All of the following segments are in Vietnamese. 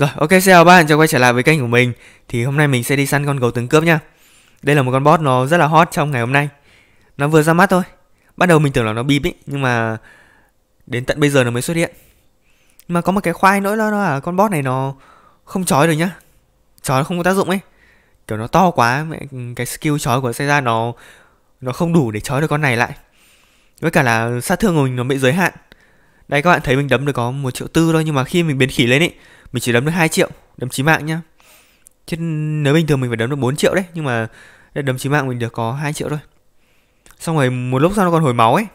Rồi, ok, xin chào bạn, chào quay trở lại với kênh của mình Thì hôm nay mình sẽ đi săn con gấu tướng cướp nha Đây là một con boss nó rất là hot trong ngày hôm nay Nó vừa ra mắt thôi Bắt đầu mình tưởng là nó bịp ấy, nhưng mà Đến tận bây giờ nó mới xuất hiện Nhưng mà có một cái khoai nỗi đó là con boss này nó không chói được nhá Chói không có tác dụng ấy Kiểu nó to quá, cái skill chói của Seiya nó Nó không đủ để chói được con này lại Với cả là sát thương của mình nó bị giới hạn Đấy các bạn thấy mình đấm được có một triệu tư thôi nhưng mà khi mình biến khỉ lên ấy, mình chỉ đấm được 2 triệu, đấm chí mạng nhá. Chứ nếu bình thường mình phải đấm được 4 triệu đấy, nhưng mà đấm chí mạng mình được có 2 triệu thôi. Xong rồi một lúc sau nó còn hồi máu ấy.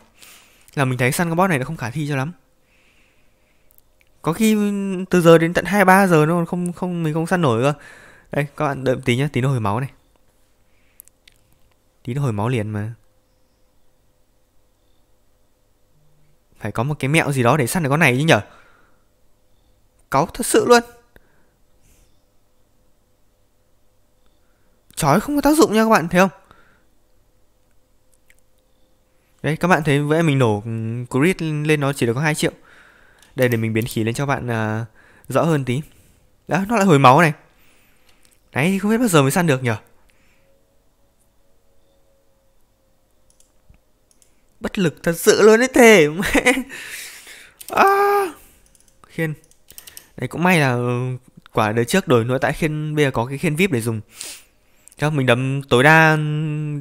Là mình thấy săn con boss này nó không khả thi cho lắm. Có khi từ giờ đến tận 2 3 giờ nó còn không không mình không săn nổi cơ. Đây các bạn đợi tí nhá, tí nó hồi máu này. Tí nó hồi máu liền mà. Phải có một cái mẹo gì đó để săn được con này chứ nhở Cáu thật sự luôn Chói không có tác dụng nha các bạn thấy không Đấy các bạn thấy vẽ mình nổ grid ừ, lên nó chỉ được có 2 triệu Đây để mình biến khí lên cho bạn uh, rõ hơn tí Đó nó lại hồi máu này Đấy không biết bao giờ mới săn được nhở lực thật sự luôn đấy thể mẹ à. khiên đấy cũng may là ừ, quả đời trước đổi nội tại khiên bây giờ có cái khiên vip để dùng cho mình đấm tối đa ừ,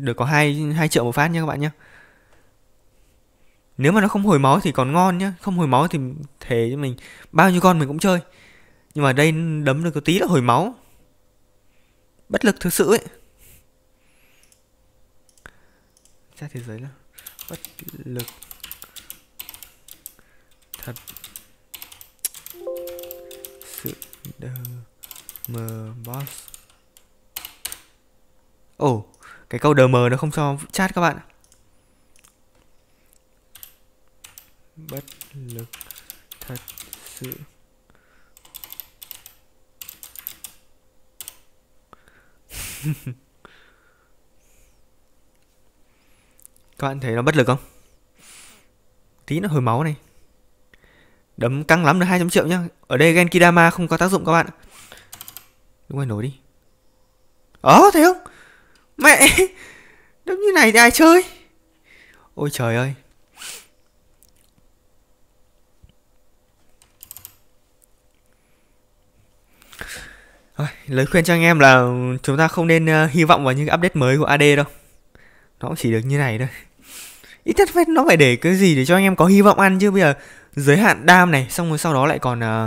được có hai hai triệu một phát nha các bạn nhé nếu mà nó không hồi máu thì còn ngon nhá không hồi máu thì thề cho mình bao nhiêu con mình cũng chơi nhưng mà đây đấm được có tí là hồi máu bất lực thực sự ấy ra thế giới là bất lực thật sự đờ mờ boss ồ oh, cái câu đờ mờ nó không cho chat các bạn bất lực thật sự Các bạn thấy nó bất lực không? Tí nó hồi máu này. Đấm căng lắm được 200 triệu nhá. Ở đây Genkidama không có tác dụng các bạn. Đúng rồi, nổi đi. Ờ, thấy không? Mẹ! Đấm như này thì ai chơi? Ôi trời ơi. Rồi, lời khuyên cho anh em là chúng ta không nên uh, hy vọng vào những update mới của AD đâu. Nó cũng chỉ được như này thôi ít nhất phải nó phải để cái gì để cho anh em có hy vọng ăn chứ bây giờ giới hạn đam này xong rồi sau đó lại còn uh,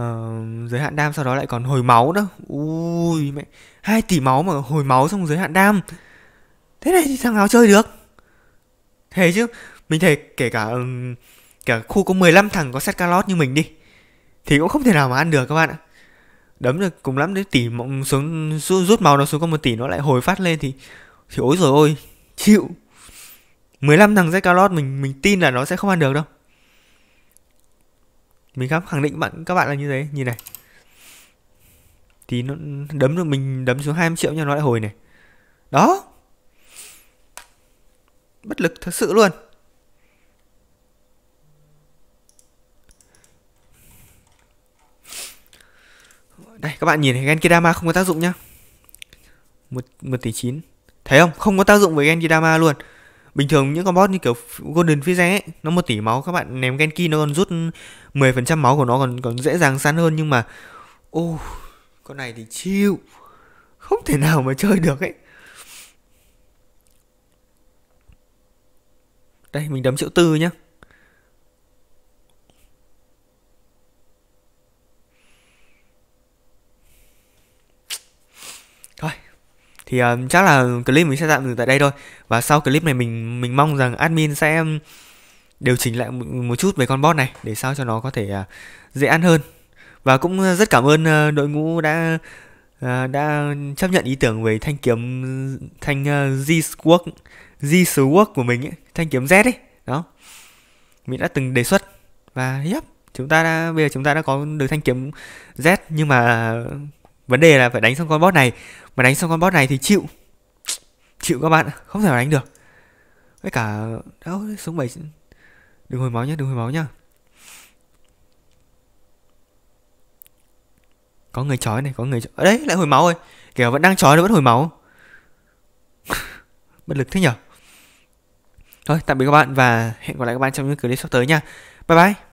uh, giới hạn đam sau đó lại còn hồi máu đó ui mẹ hai tỷ máu mà hồi máu xong giới hạn đam thế này thì thằng nào chơi được thế chứ mình thề kể cả cả khu có 15 thằng có set calot như mình đi thì cũng không thể nào mà ăn được các bạn ạ đấm được cùng lắm đấy tỷ xuống rút máu nó xuống có một tỷ nó lại hồi phát lên thì thì ối rồi ôi chịu 15 thằng Zekalot mình mình tin là nó sẽ không ăn được đâu. Mình khám khẳng định bạn các bạn là như thế, nhìn này. Thì nó đấm được mình đấm xuống 20 triệu nha nó lại hồi này. Đó. Bất lực thật sự luôn. Đây các bạn nhìn này, Genkidama không có tác dụng nhá. một một tỷ chín Thấy không? Không có tác dụng với Genkidama luôn bình thường những con boss như kiểu golden phía ấy nó một tỷ máu các bạn ném genki nó còn rút 10% máu của nó còn còn dễ dàng săn hơn nhưng mà ô oh, con này thì chịu không thể nào mà chơi được ấy đây mình đấm triệu tư nhá thì uh, chắc là clip mình sẽ tạm dừng tại đây thôi và sau clip này mình mình mong rằng admin sẽ điều chỉnh lại một chút về con bot này để sao cho nó có thể uh, dễ ăn hơn và cũng rất cảm ơn uh, đội ngũ đã uh, đã chấp nhận ý tưởng về thanh kiếm thanh uh, Z-Work Z-Work của mình ấy, thanh kiếm Z ấy đó mình đã từng đề xuất và yep chúng ta đã bây giờ chúng ta đã có được thanh kiếm Z nhưng mà vấn đề là phải đánh xong con boss này mà đánh xong con boss này thì chịu chịu các bạn không thể đánh được với cả đó xuống bảy đừng hồi máu nhé đừng hồi máu nhá có người chói này có người chói. Ờ, đấy lại hồi máu rồi kiểu vẫn đang chói nó vẫn hồi máu bất lực thế nhở thôi tạm biệt các bạn và hẹn gặp lại các bạn trong những clip sắp tới nha bye bye